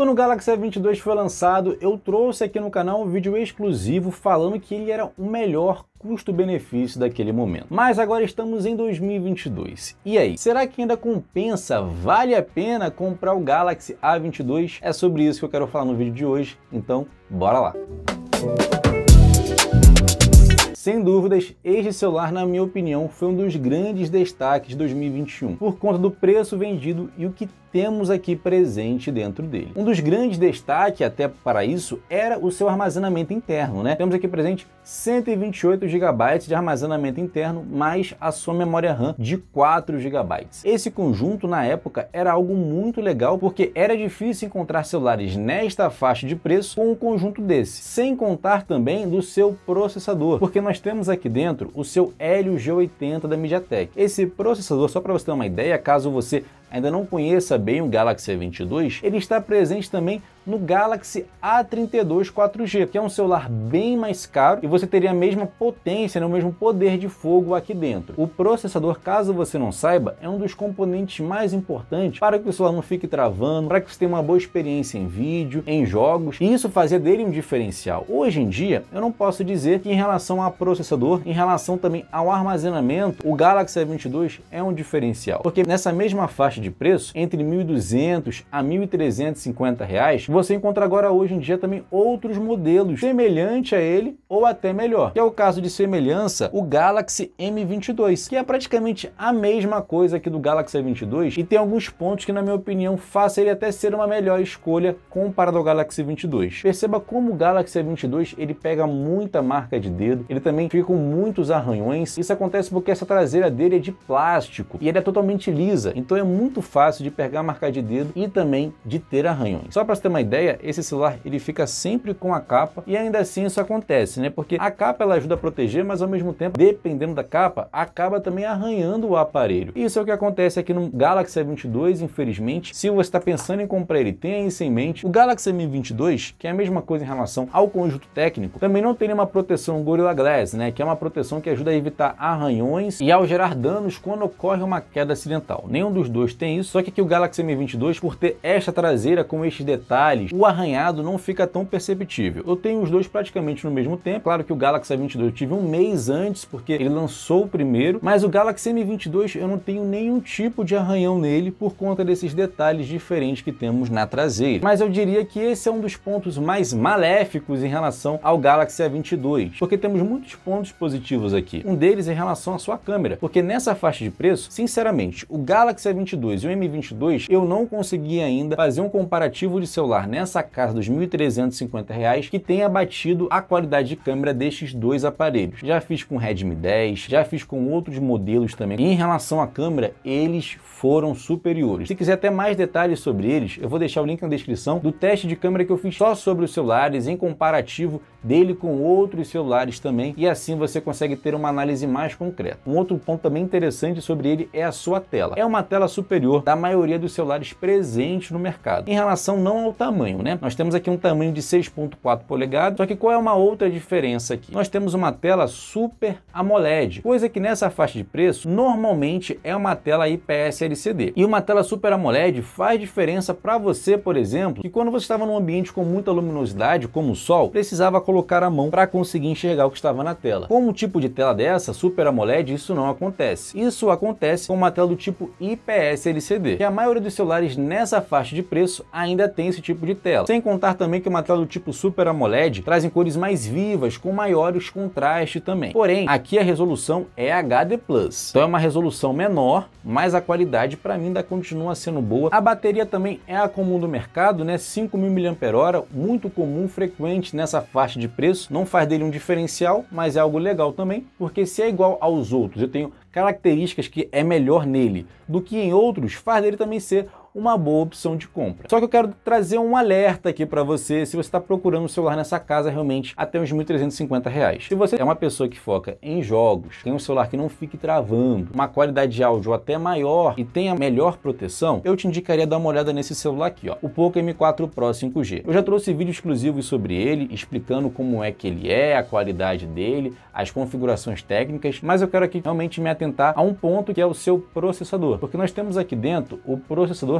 Quando o Galaxy S22 foi lançado, eu trouxe aqui no canal um vídeo exclusivo falando que ele era o melhor custo-benefício daquele momento. Mas agora estamos em 2022. E aí, será que ainda compensa, vale a pena comprar o Galaxy A22? É sobre isso que eu quero falar no vídeo de hoje, então bora lá! Música sem dúvidas, este celular, na minha opinião, foi um dos grandes destaques de 2021, por conta do preço vendido e o que temos aqui presente dentro dele. Um dos grandes destaques, até para isso, era o seu armazenamento interno, né? Temos aqui presente 128 GB de armazenamento interno, mais a sua memória RAM de 4 GB. Esse conjunto, na época, era algo muito legal, porque era difícil encontrar celulares nesta faixa de preço com um conjunto desse, sem contar também do seu processador, porque nós nós temos aqui dentro o seu Helio G80 da MediaTek. Esse processador, só para você ter uma ideia, caso você ainda não conheça bem o Galaxy A22, ele está presente também no Galaxy A32 4G, que é um celular bem mais caro e você teria a mesma potência, né, o mesmo poder de fogo aqui dentro. O processador, caso você não saiba, é um dos componentes mais importantes para que o celular não fique travando, para que você tenha uma boa experiência em vídeo, em jogos, e isso fazia dele um diferencial. Hoje em dia, eu não posso dizer que em relação a processador, em relação também ao armazenamento, o Galaxy A22 é um diferencial, porque nessa mesma faixa faixa de preço, entre 1.200 a 1.350 reais, você encontra agora hoje em dia também outros modelos semelhante a ele ou até melhor. Que é o caso de semelhança, o Galaxy M22, que é praticamente a mesma coisa que do Galaxy M22 e tem alguns pontos que na minha opinião fazem ele até ser uma melhor escolha comparado ao Galaxy 22. Perceba como o Galaxy M22 ele pega muita marca de dedo, ele também fica com muitos arranhões. Isso acontece porque essa traseira dele é de plástico e ele é totalmente lisa, então é muito muito fácil de pegar, a marca de dedo e também de ter arranhões. Só para você ter uma ideia, esse celular ele fica sempre com a capa e ainda assim isso acontece, né? Porque a capa ela ajuda a proteger, mas ao mesmo tempo, dependendo da capa, acaba também arranhando o aparelho. Isso é o que acontece aqui no Galaxy S22, infelizmente. Se você está pensando em comprar ele, tenha isso em mente. O Galaxy M22, que é a mesma coisa em relação ao conjunto técnico, também não tem nenhuma proteção Gorilla Glass, né? Que é uma proteção que ajuda a evitar arranhões e ao gerar danos quando ocorre uma queda acidental. Nenhum dos dois tem isso, só que aqui o Galaxy M22, por ter esta traseira com estes detalhes, o arranhado não fica tão perceptível. Eu tenho os dois praticamente no mesmo tempo, claro que o Galaxy A22 eu tive um mês antes, porque ele lançou o primeiro, mas o Galaxy M22 eu não tenho nenhum tipo de arranhão nele por conta desses detalhes diferentes que temos na traseira. Mas eu diria que esse é um dos pontos mais maléficos em relação ao Galaxy A22, porque temos muitos pontos positivos aqui. Um deles é em relação à sua câmera, porque nessa faixa de preço, sinceramente, o Galaxy A22 e o M22, eu não consegui ainda fazer um comparativo de celular nessa casa dos R$ 1.350 que tenha batido a qualidade de câmera destes dois aparelhos. Já fiz com o Redmi 10, já fiz com outros modelos também. E em relação à câmera, eles foram superiores. Se quiser até mais detalhes sobre eles, eu vou deixar o link na descrição do teste de câmera que eu fiz só sobre os celulares em comparativo dele com outros celulares também e assim você consegue ter uma análise mais concreta. Um outro ponto também interessante sobre ele é a sua tela. É uma tela superior superior da maioria dos celulares presentes no mercado. Em relação não ao tamanho, né? Nós temos aqui um tamanho de 6.4 polegadas, só que qual é uma outra diferença aqui? Nós temos uma tela Super AMOLED, coisa que nessa faixa de preço normalmente é uma tela IPS LCD. E uma tela Super AMOLED faz diferença para você, por exemplo, que quando você estava num ambiente com muita luminosidade, como o sol, precisava colocar a mão para conseguir enxergar o que estava na tela. Com um tipo de tela dessa, Super AMOLED, isso não acontece. Isso acontece com uma tela do tipo IPS LCD. E a maioria dos celulares nessa faixa de preço ainda tem esse tipo de tela. Sem contar também que uma tela do tipo Super AMOLED traz em cores mais vivas, com maiores contrastes também. Porém, aqui a resolução é HD+. Então é uma resolução menor, mas a qualidade para mim ainda continua sendo boa. A bateria também é a comum do mercado, né? 5.000 mAh, muito comum, frequente nessa faixa de preço. Não faz dele um diferencial, mas é algo legal também, porque se é igual aos outros, eu tenho características que é melhor nele do que em outros, faz dele também ser uma boa opção de compra. Só que eu quero trazer um alerta aqui para você se você está procurando um celular nessa casa realmente até uns 1.350 reais. Se você é uma pessoa que foca em jogos, tem um celular que não fique travando, uma qualidade de áudio até maior e tenha melhor proteção, eu te indicaria dar uma olhada nesse celular aqui, ó, o Poco M4 Pro 5G. Eu já trouxe vídeo exclusivo sobre ele, explicando como é que ele é, a qualidade dele, as configurações técnicas, mas eu quero aqui realmente me atentar a um ponto que é o seu processador, porque nós temos aqui dentro o processador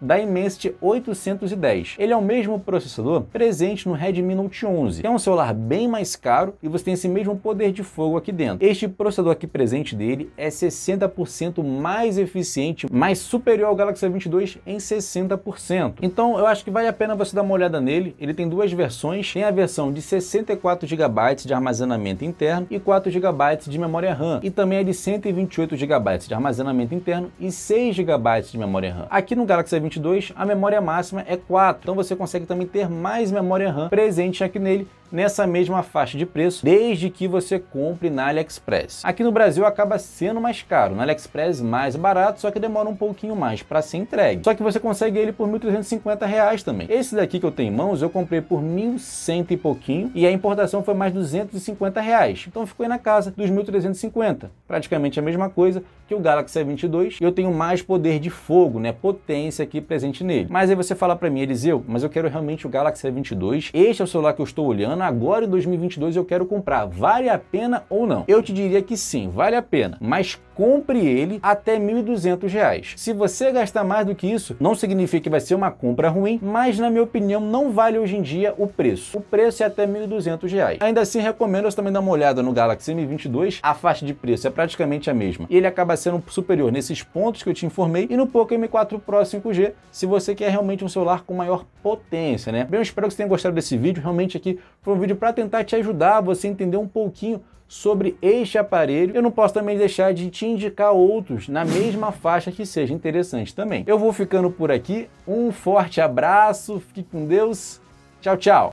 da Dimensity 810. Ele é o mesmo processador presente no Redmi Note 11. É um celular bem mais caro e você tem esse mesmo poder de fogo aqui dentro. Este processador aqui presente dele é 60% mais eficiente, mais superior ao Galaxy S22 em 60%. Então eu acho que vale a pena você dar uma olhada nele. Ele tem duas versões. Tem a versão de 64 GB de armazenamento interno e 4 GB de memória RAM. E também é de 128 GB de armazenamento interno e 6 GB de memória RAM. Aqui no Galaxy 22, a memória máxima é 4. Então você consegue também ter mais memória RAM presente aqui nele nessa mesma faixa de preço, desde que você compre na AliExpress. Aqui no Brasil acaba sendo mais caro, na AliExpress mais barato, só que demora um pouquinho mais para ser entregue. Só que você consegue ele por R$ 1.350 também. Esse daqui que eu tenho em mãos eu comprei por R$ 1.100 e pouquinho e a importação foi mais R$ 250. Reais. Então ficou aí na casa dos R$ 1.350, praticamente a mesma coisa que o Galaxy S22 e eu tenho mais poder de fogo, né, potência aqui aqui presente nele. Mas aí você fala para mim, Eliseu, mas eu quero realmente o Galaxy S22, este é o celular que eu estou olhando, agora em 2022 eu quero comprar, vale a pena ou não? Eu te diria que sim, vale a pena, mas compre ele até R$ 1.200. Se você gastar mais do que isso, não significa que vai ser uma compra ruim, mas na minha opinião não vale hoje em dia o preço. O preço é até R$ 1.200. Ainda assim, recomendo você também dar uma olhada no Galaxy M22, a faixa de preço é praticamente a mesma e ele acaba sendo superior nesses pontos que eu te informei e no Poco M4 Pro 5G, se você quer realmente um celular com maior potência, né? Bem, eu espero que você tenha gostado desse vídeo, realmente aqui foi um vídeo para tentar te ajudar, você entender um pouquinho sobre este aparelho, eu não posso também deixar de te indicar outros na mesma faixa que seja interessante também. Eu vou ficando por aqui, um forte abraço, fique com Deus, tchau, tchau!